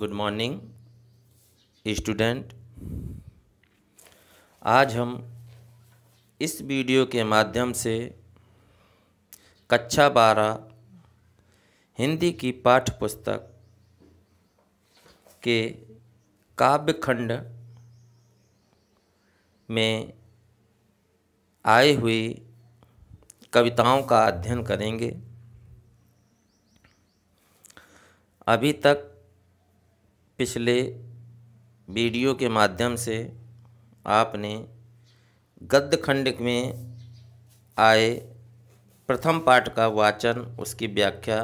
good morning student आज हम इस वीडियो के माध्यम से कक्षा बारह हिंदी की पाठ्य पुस्तक के काव्य खंड में आए हुई कविताओं का अध्ययन करेंगे अभी तक पिछले वीडियो के माध्यम से आपने गद्य खंड में आए प्रथम पाठ का वाचन उसकी व्याख्या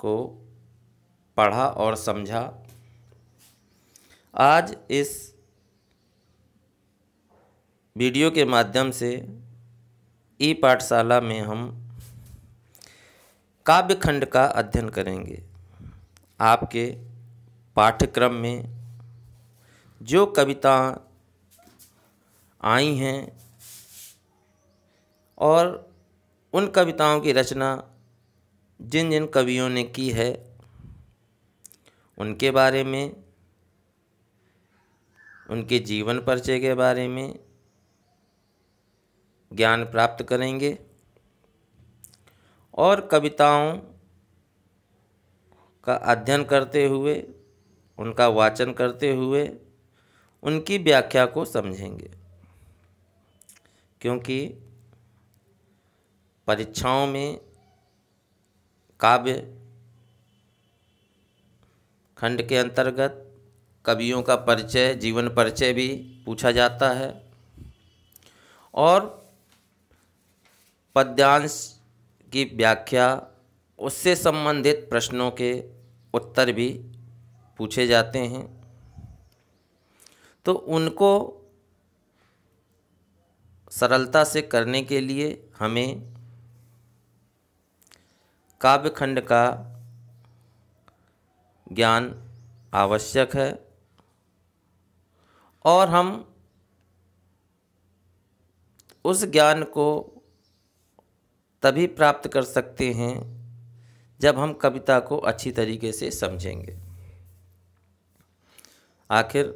को पढ़ा और समझा आज इस वीडियो के माध्यम से ई पाठशाला में हम काव्य खंड का अध्ययन करेंगे आपके पाठ्यक्रम में जो कविता आई हैं और उन कविताओं की रचना जिन जिन कवियों ने की है उनके बारे में उनके जीवन परिचय के बारे में ज्ञान प्राप्त करेंगे और कविताओं का अध्ययन करते हुए उनका वाचन करते हुए उनकी व्याख्या को समझेंगे क्योंकि परीक्षाओं में काव्य खंड के अंतर्गत कवियों का परिचय जीवन परिचय भी पूछा जाता है और पद्यांश की व्याख्या उससे संबंधित प्रश्नों के उत्तर भी पूछे जाते हैं तो उनको सरलता से करने के लिए हमें काव्यखंड का ज्ञान आवश्यक है और हम उस ज्ञान को तभी प्राप्त कर सकते हैं जब हम कविता को अच्छी तरीके से समझेंगे आखिर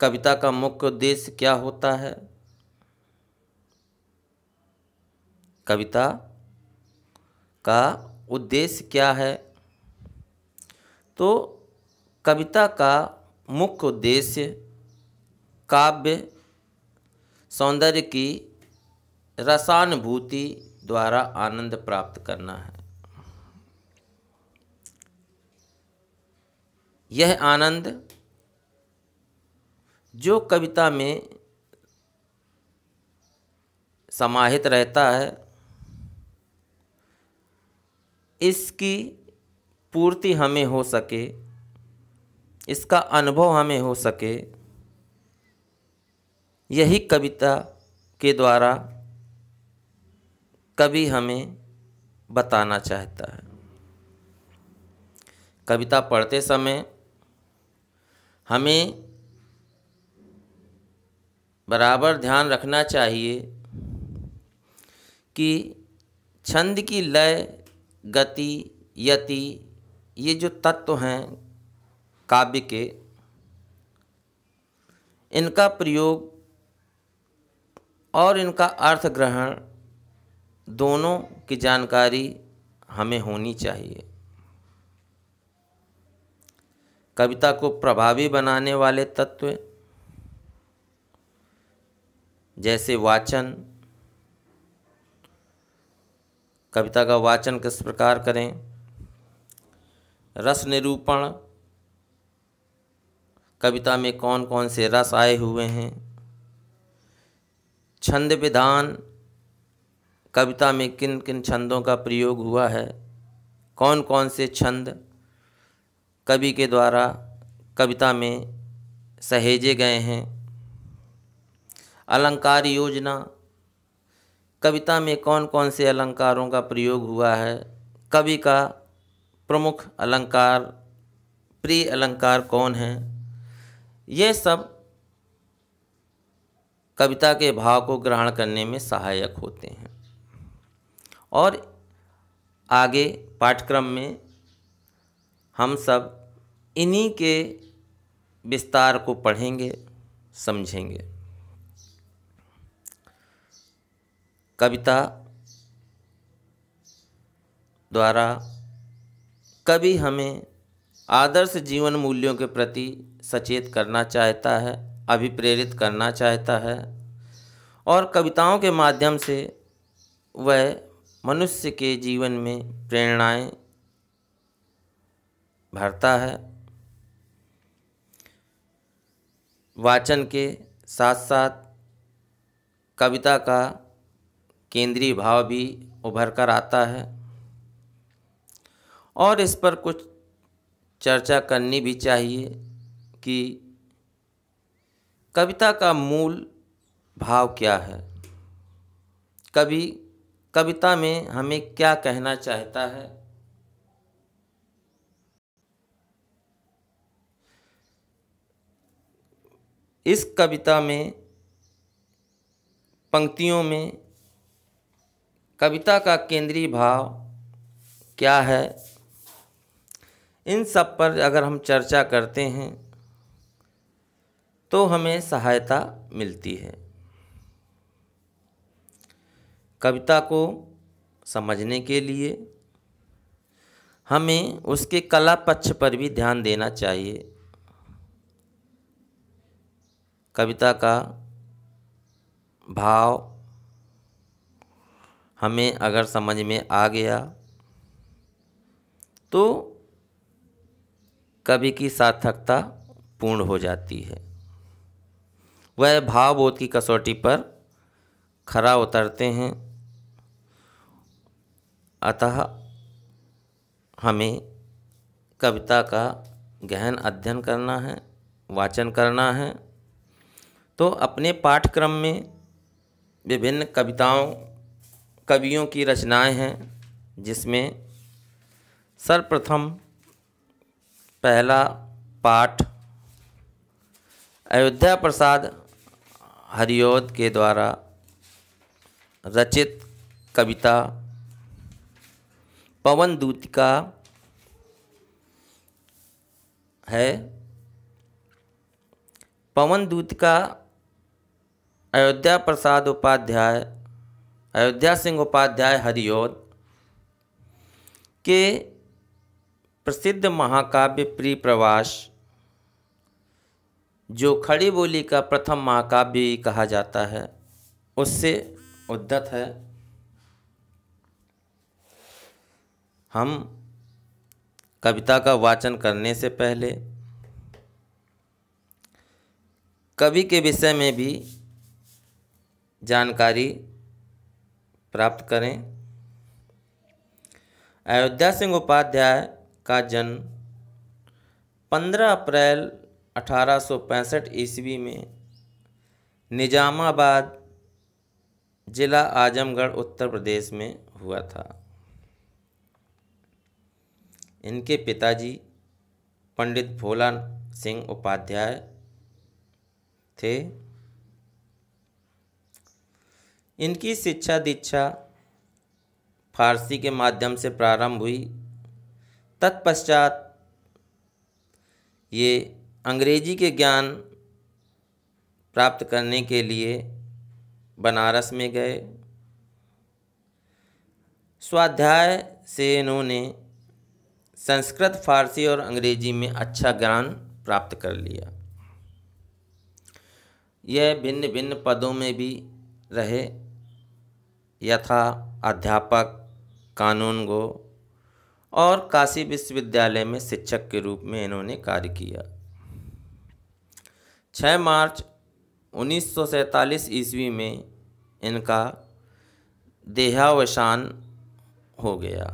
कविता का मुख्य उद्देश्य क्या होता है कविता का उद्देश्य क्या है तो कविता का मुख्य उद्देश्य काव्य सौंदर्य की रसानुभूति द्वारा आनंद प्राप्त करना है यह आनंद जो कविता में समाहित रहता है इसकी पूर्ति हमें हो सके इसका अनुभव हमें हो सके यही कविता के द्वारा कवि हमें बताना चाहता है कविता पढ़ते समय हमें बराबर ध्यान रखना चाहिए कि छंद की लय गति यति ये जो तत्व हैं काव्य के इनका प्रयोग और इनका अर्थ ग्रहण दोनों की जानकारी हमें होनी चाहिए कविता को प्रभावी बनाने वाले तत्व जैसे वाचन कविता का वाचन किस प्रकार करें रस निरूपण कविता में कौन कौन से रस आए हुए हैं छंद विधान कविता में किन किन छंदों का प्रयोग हुआ है कौन कौन से छंद कवि के द्वारा कविता में सहेजे गए हैं अलंकार योजना कविता में कौन कौन से अलंकारों का प्रयोग हुआ है कवि का प्रमुख अलंकार प्रिय अलंकार कौन है ये सब कविता के भाव को ग्रहण करने में सहायक होते हैं और आगे पाठ्यक्रम में हम सब इन्हीं के विस्तार को पढ़ेंगे समझेंगे कविता द्वारा कभी हमें आदर्श जीवन मूल्यों के प्रति सचेत करना चाहता है अभिप्रेरित करना चाहता है और कविताओं के माध्यम से वह मनुष्य के जीवन में प्रेरणाएं भरता है वाचन के साथ साथ कविता का केंद्रीय भाव भी उभर कर आता है और इस पर कुछ चर्चा करनी भी चाहिए कि कविता का मूल भाव क्या है कवि कविता में हमें क्या कहना चाहता है इस कविता में पंक्तियों में कविता का केंद्रीय भाव क्या है इन सब पर अगर हम चर्चा करते हैं तो हमें सहायता मिलती है कविता को समझने के लिए हमें उसके कला पक्ष पर भी ध्यान देना चाहिए कविता का भाव हमें अगर समझ में आ गया तो कवि की सार्थकता पूर्ण हो जाती है वह भावबोध की कसौटी पर खरा उतरते हैं अतः हमें कविता का गहन अध्ययन करना है वाचन करना है तो अपने पाठ्यक्रम में विभिन्न कविताओं कवियों की रचनाएं हैं जिसमें सर्वप्रथम पहला पाठ अयोध्या प्रसाद हरिओद के द्वारा रचित कविता पवन दूतिका है पवन दूतिका अयोध्या प्रसाद उपाध्याय अयोध्या सिंह उपाध्याय हरिओद के प्रसिद्ध महाकाव्य प्री प्रवास जो खड़ी बोली का प्रथम महाकाव्य कहा जाता है उससे उद्धत है हम कविता का वाचन करने से पहले कवि के विषय में भी जानकारी प्राप्त करें अयोध्या सिंह उपाध्याय का जन्म 15 अप्रैल 1865 ईस्वी में निजामाबाद जिला आजमगढ़ उत्तर प्रदेश में हुआ था इनके पिताजी पंडित भोला सिंह उपाध्याय थे इनकी शिक्षा दीक्षा फारसी के माध्यम से प्रारंभ हुई तत्पश्चात ये अंग्रेजी के ज्ञान प्राप्त करने के लिए बनारस में गए स्वाध्याय से इन्होंने संस्कृत फारसी और अंग्रेजी में अच्छा ज्ञान प्राप्त कर लिया यह भिन्न भिन्न पदों में भी रहे यथा अध्यापक कानून गो और काशी विश्वविद्यालय में शिक्षक के रूप में इन्होंने कार्य किया 6 मार्च उन्नीस ईस्वी में इनका देहावसान हो गया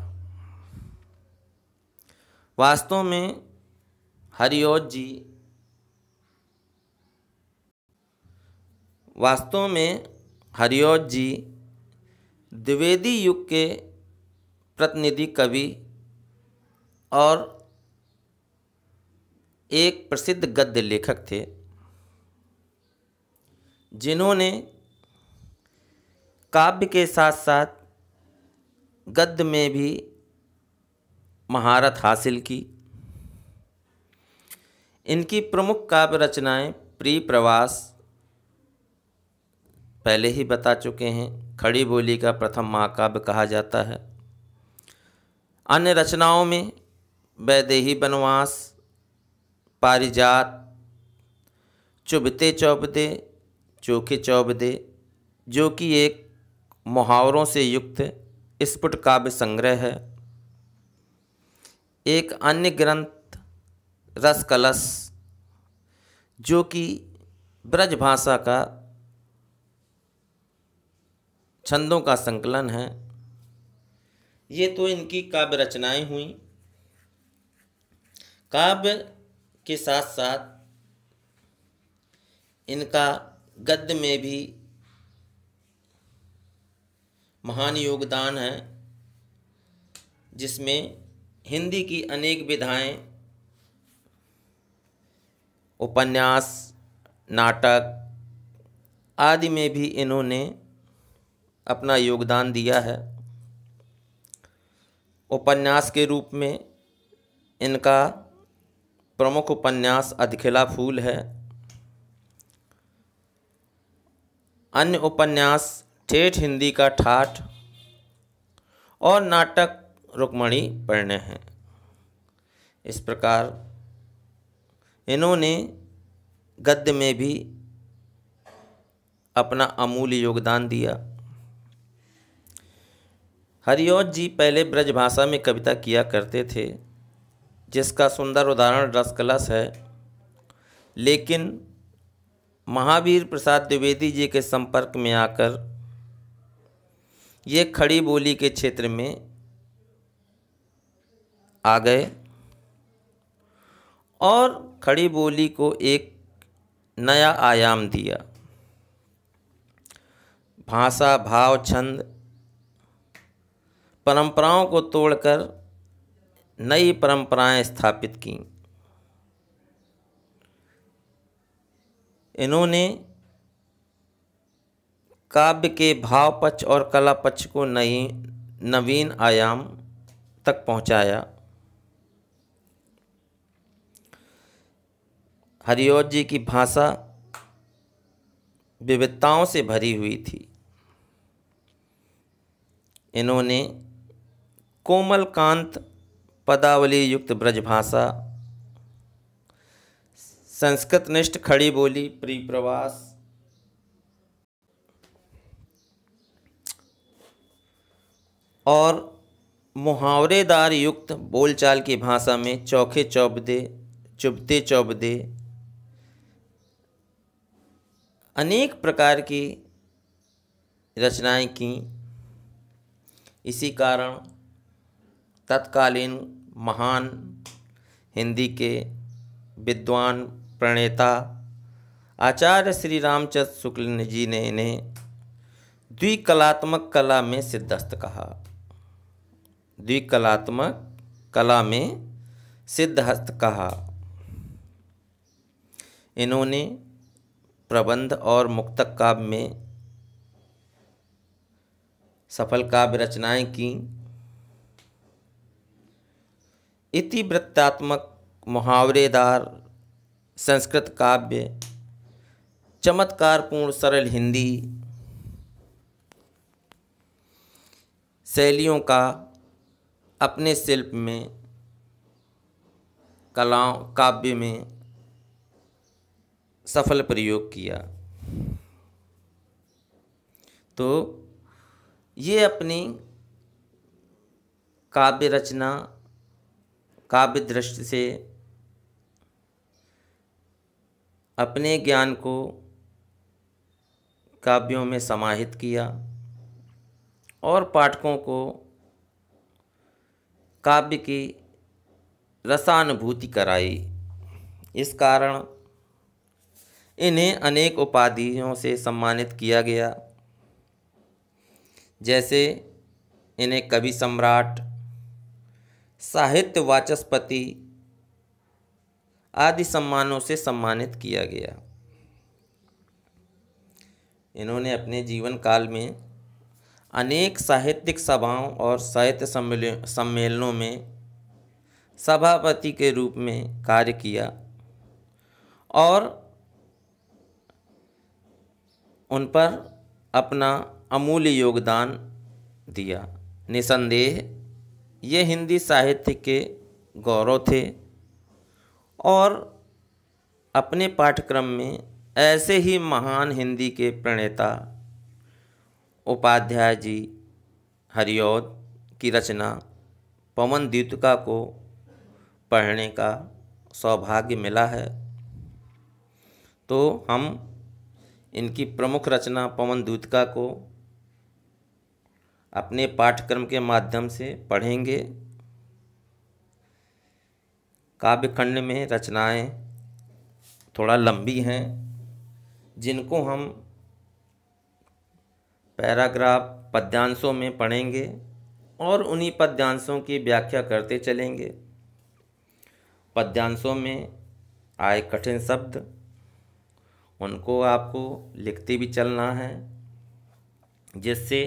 वास्तव में हरिओत जी वास्तव में हरिओत जी द्विवेदी युग के प्रतिनिधि कवि और एक प्रसिद्ध गद्य लेखक थे जिन्होंने काव्य के साथ साथ गद्य में भी महारत हासिल की इनकी प्रमुख काव्य रचनाएं प्री प्रवास पहले ही बता चुके हैं खड़ी बोली का प्रथम महाकाव्य कहा जाता है अन्य रचनाओं में वैदेही वनवास पारिजात चुभते चौबदे चोखे चौबदे जो कि एक मुहावरों से युक्त स्फुट काव्य संग्रह है एक अन्य ग्रंथ रसकलश जो कि ब्रज भाषा का छंदों का संकलन है ये तो इनकी काव्य रचनाएं हुई काव्य के साथ साथ इनका गद्य में भी महान योगदान है जिसमें हिंदी की अनेक विधाएं उपन्यास नाटक आदि में भी इन्होंने अपना योगदान दिया है उपन्यास के रूप में इनका प्रमुख उपन्यास अधखिला फूल है अन्य उपन्यास ठेठ हिंदी का ठाठ और नाटक रुक्मणी पढ़ने हैं इस प्रकार इन्होंने गद्य में भी अपना अमूल्य योगदान दिया हरिओत जी पहले ब्रजभाषा में कविता किया करते थे जिसका सुंदर उदाहरण रसकलश है लेकिन महावीर प्रसाद द्विवेदी जी के संपर्क में आकर ये खड़ी बोली के क्षेत्र में आ गए और खड़ी बोली को एक नया आयाम दिया भाषा भाव छंद परंपराओं को तोड़कर नई परंपराएं स्थापित की इन्होंने काव्य के भाव पक्ष और कला पक्ष को नई नवीन आयाम तक पहुंचाया हरिओत जी की भाषा विविधताओं से भरी हुई थी इन्होंने कोमल कांत पदावली युक्त ब्रजभाषा संस्कृत निष्ठ खड़ी बोली प्री प्रवास और मुहावरेदार युक्त बोलचाल की भाषा में चौखे चौबदे चुभते चौबदे अनेक प्रकार की रचनाएं की इसी कारण तत्कालीन महान हिंदी के विद्वान प्रणेता आचार्य श्री रामचंद्र शुक्ल जी ने इन्हें द्विकलात्मक कला में सिद्धस्त कहा द्विकलात्मक कला में सिद्धस्त कहा इन्होंने प्रबंध और मुक्तक काव्य में सफल काव्य रचनाएं की इति वृत्तात्मक मुहावरेदार संस्कृत काव्य चमत्कारपूर्ण सरल हिंदी शैलियों का अपने शिल्प में कलाओं काव्य में सफल प्रयोग किया तो ये अपनी काव्य रचना काव्य दृष्टि से अपने ज्ञान को काव्यों में समाहित किया और पाठकों को काव्य की रसानुभूति कराई इस कारण इन्हें अनेक उपाधियों से सम्मानित किया गया जैसे इन्हें कवि सम्राट साहित्य वाचस्पति आदि सम्मानों से सम्मानित किया गया इन्होंने अपने जीवन काल में अनेक साहित्यिक सभाओं और साहित्य सम्मेलनों में सभापति के रूप में कार्य किया और उन पर अपना अमूल्य योगदान दिया निसंदेह ये हिंदी साहित्य के गौरव थे और अपने पाठ्यक्रम में ऐसे ही महान हिंदी के प्रणेता उपाध्याय जी हरिद की रचना पवन द्वितिका को पढ़ने का सौभाग्य मिला है तो हम इनकी प्रमुख रचना पवन द्वितिका को अपने पाठ्यक्रम के माध्यम से पढ़ेंगे काव्यखंड में रचनाएं थोड़ा लंबी हैं जिनको हम पैराग्राफ पद्यांशों में पढ़ेंगे और उन्हीं पद्यांशों की व्याख्या करते चलेंगे पद्यांशों में आए कठिन शब्द उनको आपको लिखते भी चलना है जिससे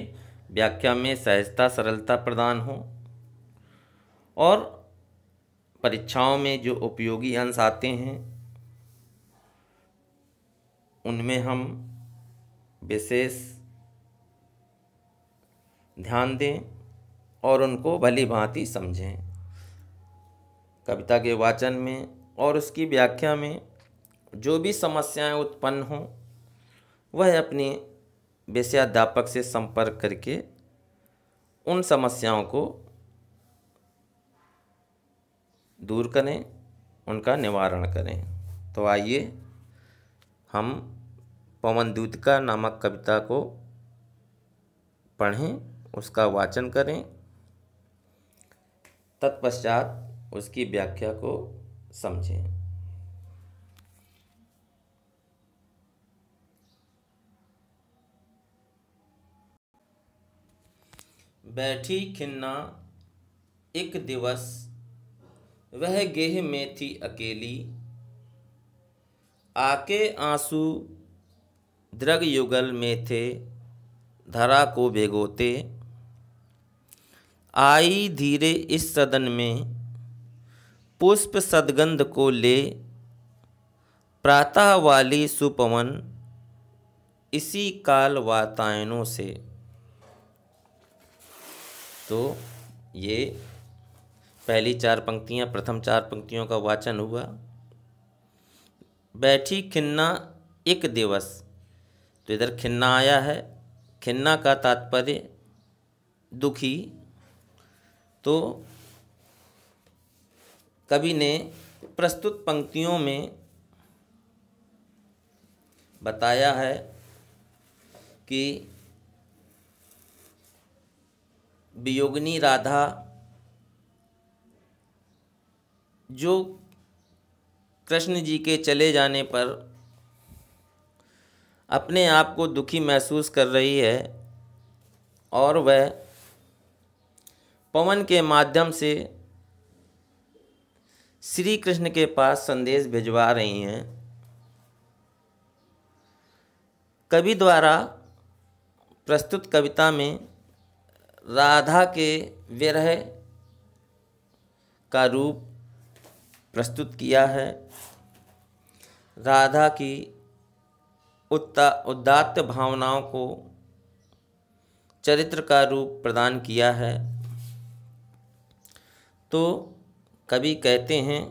व्याख्या में सहजता सरलता प्रदान हो और परीक्षाओं में जो उपयोगी अंश आते हैं उनमें हम विशेष ध्यान दें और उनको भली भांति समझें कविता के वाचन में और उसकी व्याख्या में जो भी समस्याएं उत्पन्न हों वह अपनी विषयाध्यापक से संपर्क करके उन समस्याओं को दूर करें उनका निवारण करें तो आइए हम पवन पवनदूतिका नामक कविता को पढ़ें उसका वाचन करें तत्पश्चात उसकी व्याख्या को समझें बैठी खिन्ना एक दिवस वह गेह में थी अकेली आके आंसू द्रग युगल में थे धरा को बेगोते आई धीरे इस सदन में पुष्प सदगंध को ले प्रातः वाली सुपवन इसी काल वातायनों से तो ये पहली चार पंक्तियाँ प्रथम चार पंक्तियों का वाचन हुआ बैठी खिन्ना एक दिवस तो इधर खिन्ना आया है खिन्ना का तात्पर्य दुखी तो कवि ने प्रस्तुत पंक्तियों में बताया है कि वियोगनी राधा जो कृष्ण जी के चले जाने पर अपने आप को दुखी महसूस कर रही है और वह पवन के माध्यम से श्री कृष्ण के पास संदेश भिजवा रही हैं कवि द्वारा प्रस्तुत कविता में राधा के विरह का रूप प्रस्तुत किया है राधा की उत्ता उदात्त भावनाओं को चरित्र का रूप प्रदान किया है तो कवि कहते हैं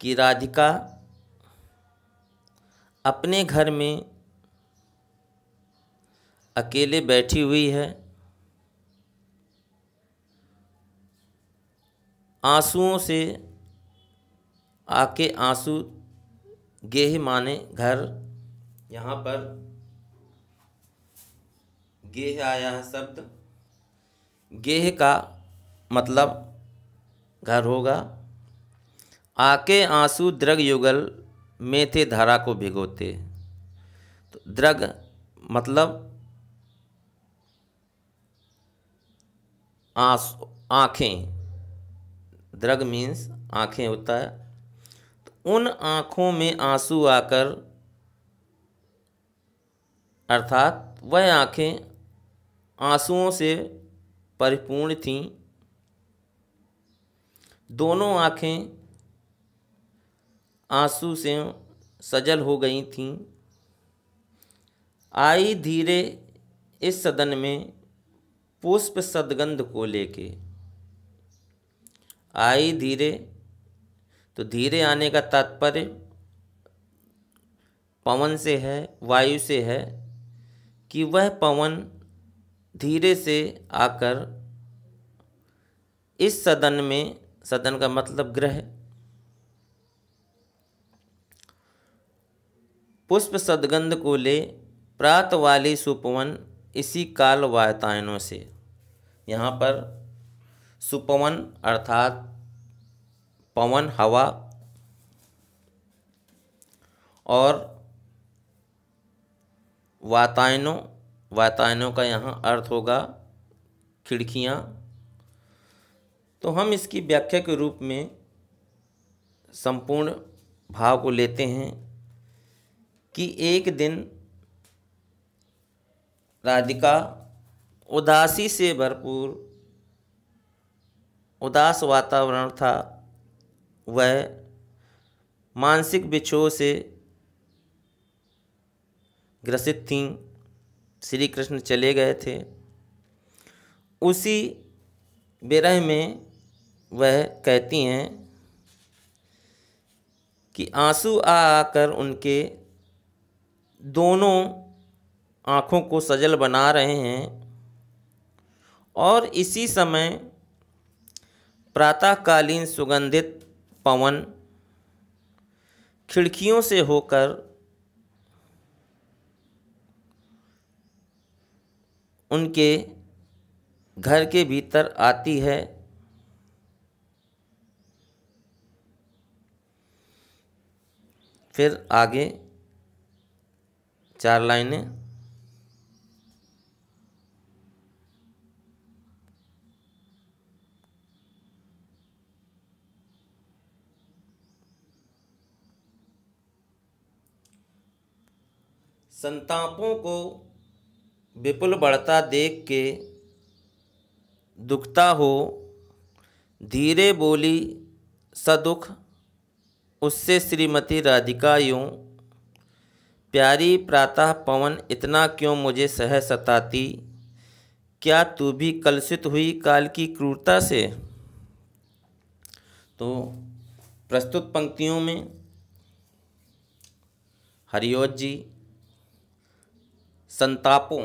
कि राधिका अपने घर में अकेले बैठी हुई है आंसुओं से आके आंसू गेह माने घर यहाँ पर गेह आया है शब्द गेह का मतलब घर होगा आके आंसू द्रग युगल में थे धारा को भिगोते तो द्रग मतलब आंस आँखें द्रग मीन्स आँखें होता है तो उन आँखों में आंसू आकर अर्थात वह आँखें आंसुओं से परिपूर्ण थीं दोनों आँखें आंसू से सजल हो गई थीं आई धीरे इस सदन में पुष्प सदगंध को लेके आई धीरे तो धीरे आने का तात्पर्य पवन से है वायु से है कि वह पवन धीरे से आकर इस सदन में सदन का मतलब ग्रह पुष्प सदगंध को ले प्रात वाली सुपवन इसी काल वातायनों से यहाँ पर सुपवन अर्थात पवन हवा और वातायनों वातायनों का यहाँ अर्थ होगा खिड़कियाँ तो हम इसकी व्याख्या के रूप में संपूर्ण भाव को लेते हैं कि एक दिन राधिका उदासी से भरपूर उदास वातावरण था वह मानसिक बिछोह से ग्रसित थीं श्री कृष्ण चले गए थे उसी विरह में वह कहती हैं कि आंसू आ आकर उनके दोनों आँखों को सजल बना रहे हैं और इसी समय प्रातःकालीन सुगंधित पवन खिड़कियों से होकर उनके घर के भीतर आती है फिर आगे चार लाइनें संतापों को विपुल बढ़ता देख के दुखता हो धीरे बोली सदुख उससे श्रीमती राधिका यूँ प्यारी प्रातः पवन इतना क्यों मुझे सह सताती क्या तू भी कलुषित हुई काल की क्रूरता से तो प्रस्तुत पंक्तियों में हरिओज जी संतापों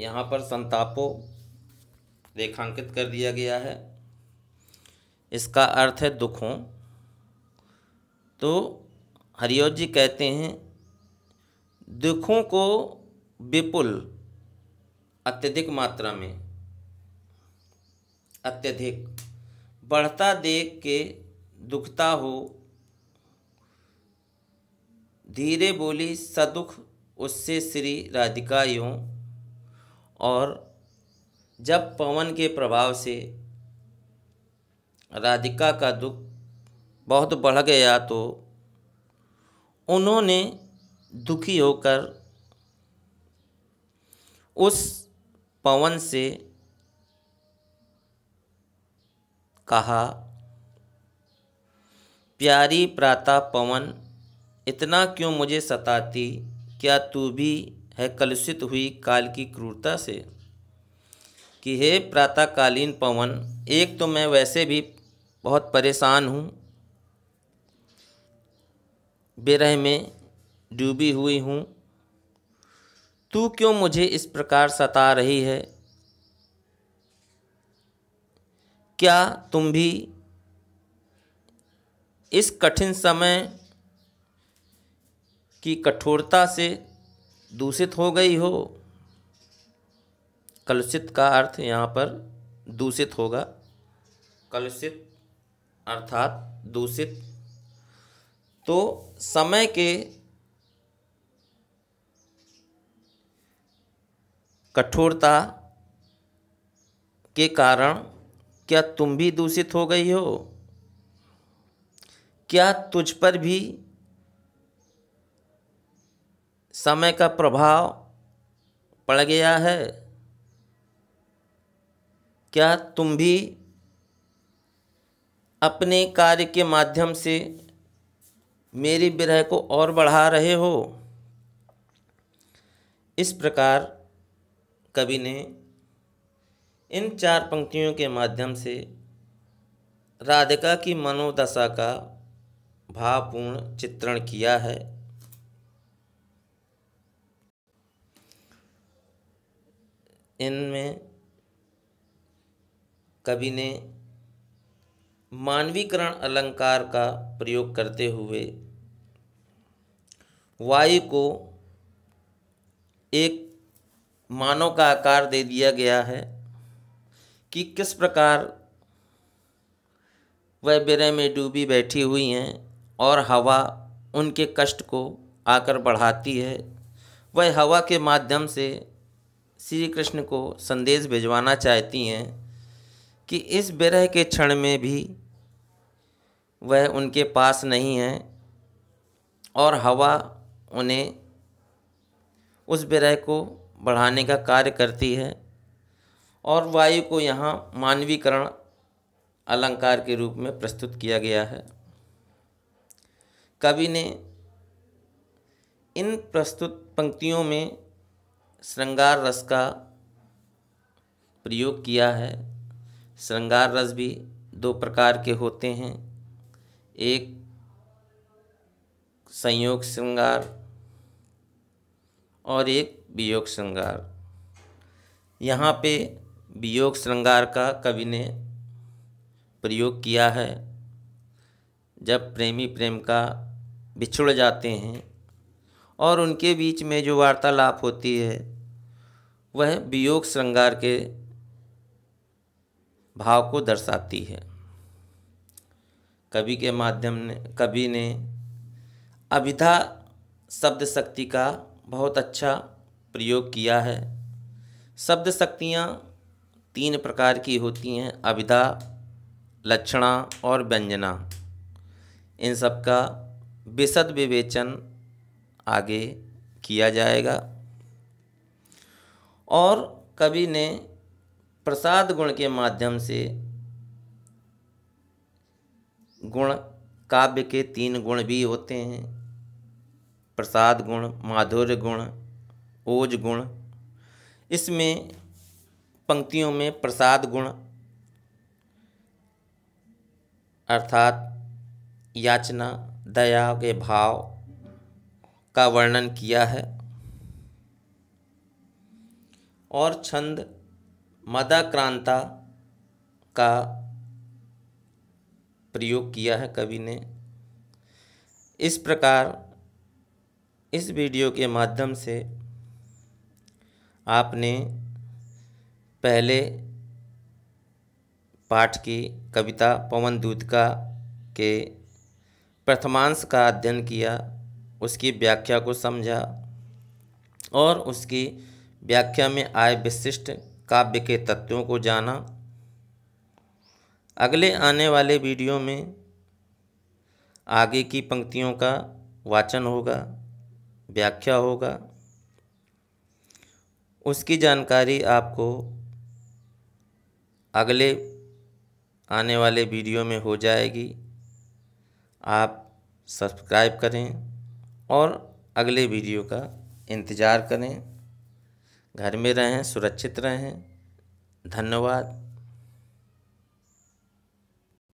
यहाँ पर संतापों रेखांकित कर दिया गया है इसका अर्थ है दुखों तो हरियोज जी कहते हैं दुखों को विपुल अत्यधिक मात्रा में अत्यधिक बढ़ता देख के दुखता हो धीरे बोली सदुख उससे श्री राधिका यों और जब पवन के प्रभाव से राधिका का दुख बहुत बढ़ गया तो उन्होंने दुखी होकर उस पवन से कहा प्यारी प्राता पवन इतना क्यों मुझे सताती क्या तू भी है कलुषित हुई काल की क्रूरता से कि हे प्रातःकालीन पवन एक तो मैं वैसे भी बहुत परेशान हूँ बेरह में डूबी हुई हूँ तू क्यों मुझे इस प्रकार सता रही है क्या तुम भी इस कठिन समय की कठोरता से दूषित हो गई हो कलुषित का अर्थ यहाँ पर दूषित होगा कलुषित अर्थात दूषित तो समय के कठोरता के कारण क्या तुम भी दूषित हो गई हो क्या तुझ पर भी समय का प्रभाव पड़ गया है क्या तुम भी अपने कार्य के माध्यम से मेरी विरह को और बढ़ा रहे हो इस प्रकार कवि ने इन चार पंक्तियों के माध्यम से राधिका की मनोदशा का भावपूर्ण चित्रण किया है इनमें कवि ने मानवीकरण अलंकार का प्रयोग करते हुए वायु को एक मानव का आकार दे दिया गया है कि किस प्रकार वह बेरे में डूबी बैठी हुई हैं और हवा उनके कष्ट को आकर बढ़ाती है वह हवा के माध्यम से श्री कृष्ण को संदेश भिजवाना चाहती हैं कि इस विरह के क्षण में भी वह उनके पास नहीं है और हवा उन्हें उस विरह को बढ़ाने का कार्य करती है और वायु को यहाँ मानवीकरण अलंकार के रूप में प्रस्तुत किया गया है कवि ने इन प्रस्तुत पंक्तियों में श्रृंगार रस का प्रयोग किया है श्रृंगार रस भी दो प्रकार के होते हैं एक संयोग श्रृंगार और एक वियोग श्रृंगार यहाँ पे वियोग श्रृंगार का कवि ने प्रयोग किया है जब प्रेमी प्रेम का बिछुड़ जाते हैं और उनके बीच में जो वार्तालाप होती है वह वियोग श्रृंगार के भाव को दर्शाती है कवि के माध्यम ने कवि ने अभिधा शब्द शक्ति का बहुत अच्छा प्रयोग किया है शब्द शक्तियाँ तीन प्रकार की होती हैं अभिधा लक्षणा और व्यंजना इन सब का विशद विवेचन आगे किया जाएगा और कवि ने प्रसाद गुण के माध्यम से गुण काव्य के तीन गुण भी होते हैं प्रसाद गुण माधुर्य गुण ओज गुण इसमें पंक्तियों में प्रसाद गुण अर्थात याचना दया के भाव का वर्णन किया है और छंद मदाक्रांता का प्रयोग किया है कवि ने इस प्रकार इस वीडियो के माध्यम से आपने पहले पाठ की कविता पवन दूतका के प्रथमांश का अध्ययन किया उसकी व्याख्या को समझा और उसकी व्याख्या में आए विशिष्ट काव्य के तत्वों को जाना अगले आने वाले वीडियो में आगे की पंक्तियों का वाचन होगा व्याख्या होगा उसकी जानकारी आपको अगले आने वाले वीडियो में हो जाएगी आप सब्सक्राइब करें और अगले वीडियो का इंतज़ार करें घर में रहें सुरक्षित रहें धन्यवाद